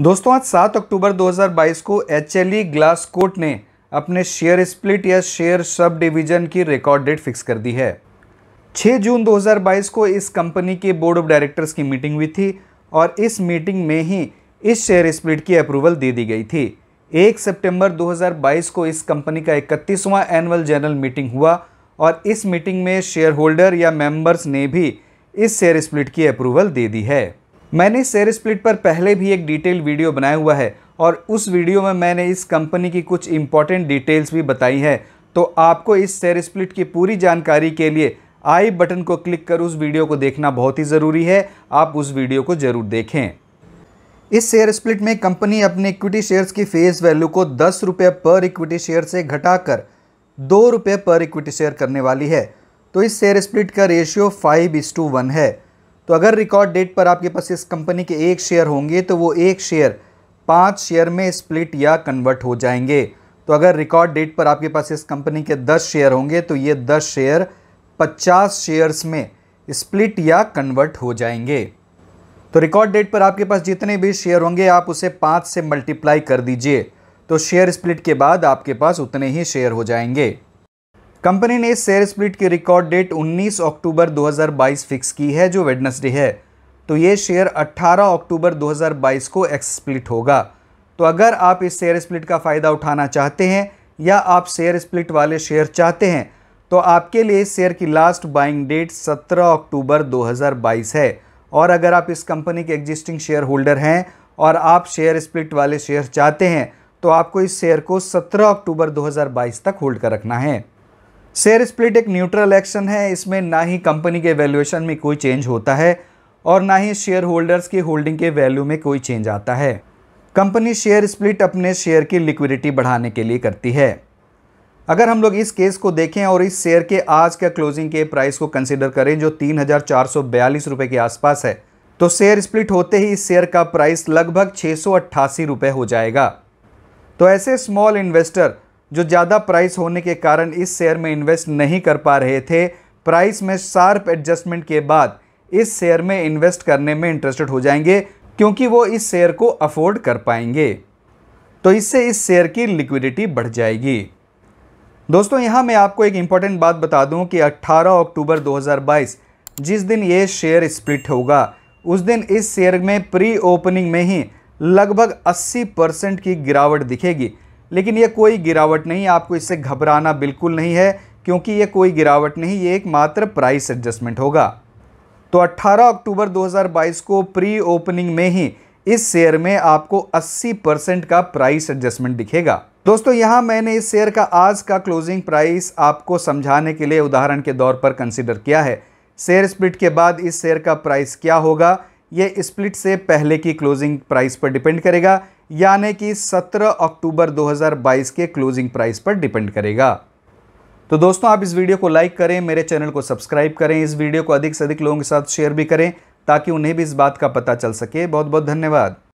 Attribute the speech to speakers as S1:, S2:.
S1: दोस्तों आज 7 अक्टूबर 2022 को एच एल ई ग्लासकोट ने अपने शेयर स्प्लिट या शेयर सब डिवीजन की रिकॉर्ड डेट फिक्स कर दी है 6 जून 2022 को इस कंपनी के बोर्ड ऑफ डायरेक्टर्स की मीटिंग हुई थी और इस मीटिंग में ही इस शेयर स्प्लिट की अप्रूवल दे दी गई थी 1 सितंबर 2022 को इस कंपनी का इकतीसवां एनुअल जनरल मीटिंग हुआ और इस मीटिंग में शेयर होल्डर या मेम्बर्स ने भी इस शेयर स्प्लिट की अप्रूवल दे दी है मैंने शेयर स्प्लिट पर पहले भी एक डिटेल वीडियो बनाया हुआ है और उस वीडियो में मैंने इस कंपनी की कुछ इंपॉर्टेंट डिटेल्स भी बताई हैं तो आपको इस शेयर स्प्लिट की पूरी जानकारी के लिए आई बटन को क्लिक कर उस वीडियो को देखना बहुत ही ज़रूरी है आप उस वीडियो को ज़रूर देखें इस शेयर स्प्लिट में कंपनी अपने इक्विटी शेयर्स की फेस वैल्यू को दस रुपये पर इक्विटी शेयर से घटाकर दो रुपये पर इक्विटी शेयर करने वाली है तो इस शेयर स्प्लिट का ratio five is to one है तो अगर रिकॉर्ड डेट पर आपके पास इस कंपनी के एक शेयर होंगे तो वो एक शेयर पाँच शेयर में स्प्लिट या कन्वर्ट हो जाएंगे तो अगर रिकॉर्ड डेट पर आपके पास इस कंपनी के दस शेयर होंगे तो ये दस शेयर पचास शेयर्स में स्प्लिट या कन्वर्ट हो जाएंगे तो रिकॉर्ड डेट पर आपके पास जितने भी शेयर होंगे आप उसे पाँच से मल्टीप्लाई कर दीजिए तो शेयर स्प्लिट के बाद आपके पास उतने ही शेयर हो जाएंगे कंपनी ने शेयर स्प्लिट की रिकॉर्ड डेट 19 अक्टूबर 2022 फिक्स की है जो वेडनसडे है तो ये शेयर 18 अक्टूबर 2022 को एक्स स्प्लिट होगा तो अगर आप इस शेयर स्प्लिट का फ़ायदा उठाना चाहते हैं या आप शेयर स्प्लिट वाले शेयर चाहते हैं तो आपके लिए शेयर की लास्ट बाइंग डेट 17 अक्टूबर 2022 है और अगर आप इस कंपनी के एग्जिस्टिंग शेयर होल्डर हैं और आप शेयर स्प्लिट वाले शेयर चाहते हैं तो आपको इस शेयर को 17 अक्टूबर 2022 तक होल्ड कर रखना है शेयर स्प्लिट एक न्यूट्रल एक्शन है इसमें ना ही कंपनी के वैल्यूएशन में कोई चेंज होता है और ना ही शेयर होल्डर्स की होल्डिंग के वैल्यू में कोई चेंज आता है कंपनी शेयर स्प्लिट अपने शेयर की लिक्विडिटी बढ़ाने के लिए करती है अगर हम लोग इस केस को देखें और इस शेयर के आज के क्लोजिंग के प्राइस को कंसिडर करें जो तीन हज़ार के आसपास है तो शेयर स्प्लिट होते ही इस शेयर का प्राइस लगभग छः रुपए हो जाएगा तो ऐसे स्मॉल इन्वेस्टर जो ज़्यादा प्राइस होने के कारण इस शेयर में इन्वेस्ट नहीं कर पा रहे थे प्राइस में शार्प एडजस्टमेंट के बाद इस शेयर में इन्वेस्ट करने में इंटरेस्टेड हो जाएंगे क्योंकि वो इस शेयर को अफोर्ड कर पाएंगे तो इससे इस शेयर की लिक्विडिटी बढ़ जाएगी दोस्तों यहाँ मैं आपको एक इम्पॉर्टेंट बात बता दूँ कि 18 अक्टूबर 2022 जिस दिन ये शेयर स्प्लिट होगा उस दिन इस शेयर में प्री ओपनिंग में ही लगभग 80 परसेंट की गिरावट दिखेगी लेकिन ये कोई गिरावट नहीं आपको इससे घबराना बिल्कुल नहीं है क्योंकि ये कोई गिरावट नहीं ये एक मात्र प्राइस एडजस्टमेंट होगा तो 18 अक्टूबर 2022 को प्री ओपनिंग में ही इस शेयर में आपको 80 परसेंट का प्राइस एडजस्टमेंट दिखेगा दोस्तों यहां मैंने इस शेयर का आज का क्लोजिंग प्राइस आपको समझाने के लिए उदाहरण के तौर पर कंसिडर किया है शेयर स्प्लिट के बाद इस शेयर का प्राइस क्या होगा ये स्प्लिट से पहले की क्लोजिंग प्राइस पर डिपेंड करेगा यानी कि 17 अक्टूबर 2022 के क्लोजिंग प्राइस पर डिपेंड करेगा तो दोस्तों आप इस वीडियो को लाइक करें मेरे चैनल को सब्सक्राइब करें इस वीडियो को अधिक से अधिक लोगों के साथ शेयर भी करें ताकि उन्हें भी इस बात का पता चल सके बहुत बहुत धन्यवाद